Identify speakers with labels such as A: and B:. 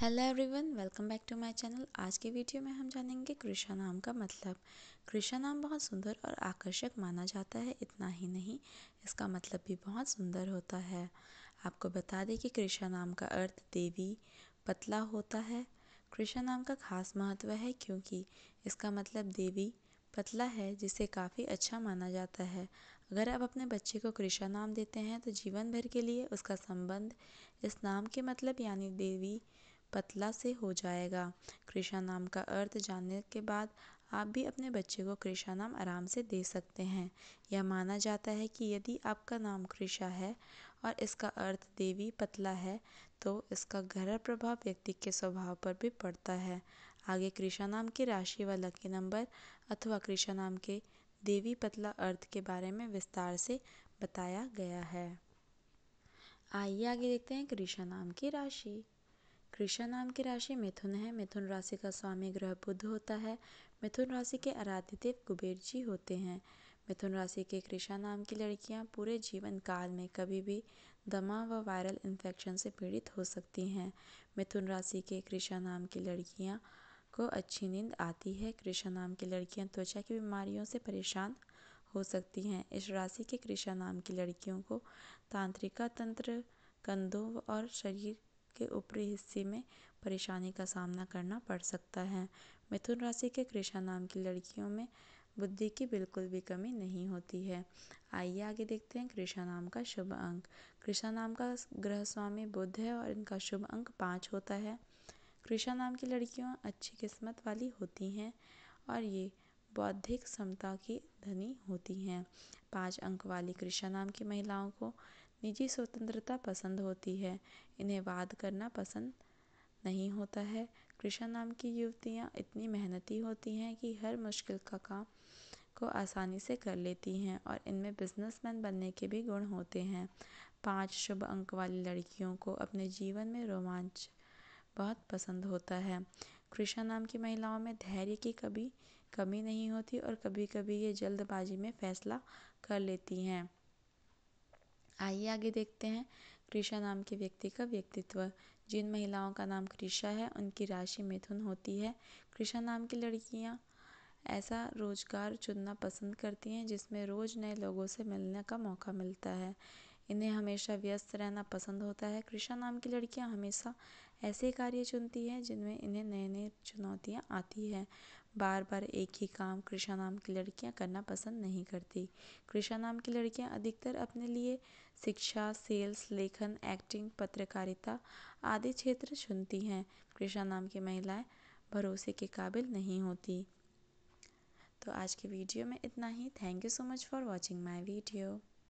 A: hello everyone welcome back to my channel आज के video में हम जानेंगे कृष्णा नाम का मतलब कृष्णा नाम बहुत सुंदर और आकर्षक माना जाता है इतना ही नहीं इसका मतलब भी बहुत सुंदर होता है आपको बता दें कि कृष्णा नाम का अर्थ देवी पतला होता है कृष्णा नाम का खास महत्व है क्योंकि इसका मतलब देवी पतला है जिसे काफ़ी अच्छा माना जाता है अगर आप अपने बच्चे को कृष्णा नाम देते हैं तो जीवन भर के लिए उसका संबंध इस नाम के मतलब यानी देवी पतला से हो जाएगा कृष्णा नाम का अर्थ जानने के बाद आप भी अपने बच्चे को कृष्णा नाम आराम से दे सकते हैं यह माना जाता है कि यदि आपका नाम कृष्णा है और इसका अर्थ देवी पतला है तो इसका गहरा प्रभाव व्यक्ति के स्वभाव पर भी पड़ता है आगे कृष्णा नाम की राशि व लकी नंबर अथवा कृष्णा नाम के देवी पतला अर्थ के बारे में विस्तार से बताया गया है आइए आगे देखते हैं कृष्णा नाम की राशि कृष्ण नाम की राशि मिथुन है मिथुन राशि का स्वामी ग्रह बुध होता है मिथुन राशि के आराध्य देव कुबेर जी होते हैं मिथुन राशि के कृष्ण नाम की लड़कियां पूरे जीवन काल में कभी भी दमा व वायरल इन्फेक्शन से पीड़ित हो सकती हैं मिथुन राशि के कृष्ण नाम की लड़कियां को अच्छी नींद आती है कृष्ण नाम की लड़कियां त्वचा की बीमारियों से परेशान हो सकती हैं इस राशि के कृष्ण नाम की लड़कियों को तांत्रिका तंत्र कंधों और शरीर के ऊपरी हिस्से में परेशानी का सामना करना पड़ सकता है मिथुन राशि के कृषा नाम की लड़कियों में बुद्धि की बिल्कुल भी कमी नहीं होती है आइए आगे देखते हैं कृषा नाम का शुभ अंक कृषा नाम का ग्रह स्वामी बुद्ध है और इनका शुभ अंक पाँच होता है कृषा नाम की लड़कियों अच्छी किस्मत वाली होती हैं और ये बौद्धिक क्षमता की धनी होती हैं पाँच अंक वाली कृषा नाम की महिलाओं को निजी स्वतंत्रता पसंद होती है इन्हें वाद करना पसंद नहीं होता है कृष्ण नाम की युवतियाँ इतनी मेहनती होती हैं कि हर मुश्किल का काम को आसानी से कर लेती हैं और इनमें बिजनेसमैन बनने के भी गुण होते हैं पाँच शुभ अंक वाली लड़कियों को अपने जीवन में रोमांच बहुत पसंद होता है कृष्ण नाम की महिलाओं में धैर्य की कभी कमी नहीं होती और कभी कभी ये जल्दबाजी में फैसला कर लेती हैं आइए आगे देखते हैं कृषा नाम के व्यक्ति का व्यक्तित्व जिन महिलाओं का नाम कृषा है उनकी राशि मिथुन होती है कृषा नाम की लड़कियाँ ऐसा रोजगार चुनना पसंद करती हैं जिसमें रोज नए लोगों से मिलने का मौका मिलता है इन्हें हमेशा व्यस्त रहना पसंद होता है कृषा नाम की लड़कियाँ हमेशा ऐसे कार्य चुनती हैं जिनमें इन्हें नए नए चुनौतियाँ आती हैं बार बार एक ही काम कृष्णा नाम की लड़कियाँ करना पसंद नहीं करती कृष्णा नाम की लड़कियाँ अधिकतर अपने लिए शिक्षा सेल्स लेखन एक्टिंग पत्रकारिता आदि क्षेत्र चुनती हैं कृष्णा नाम की महिलाएँ भरोसे के काबिल नहीं होती तो आज के वीडियो में इतना ही thank you so much for watching my video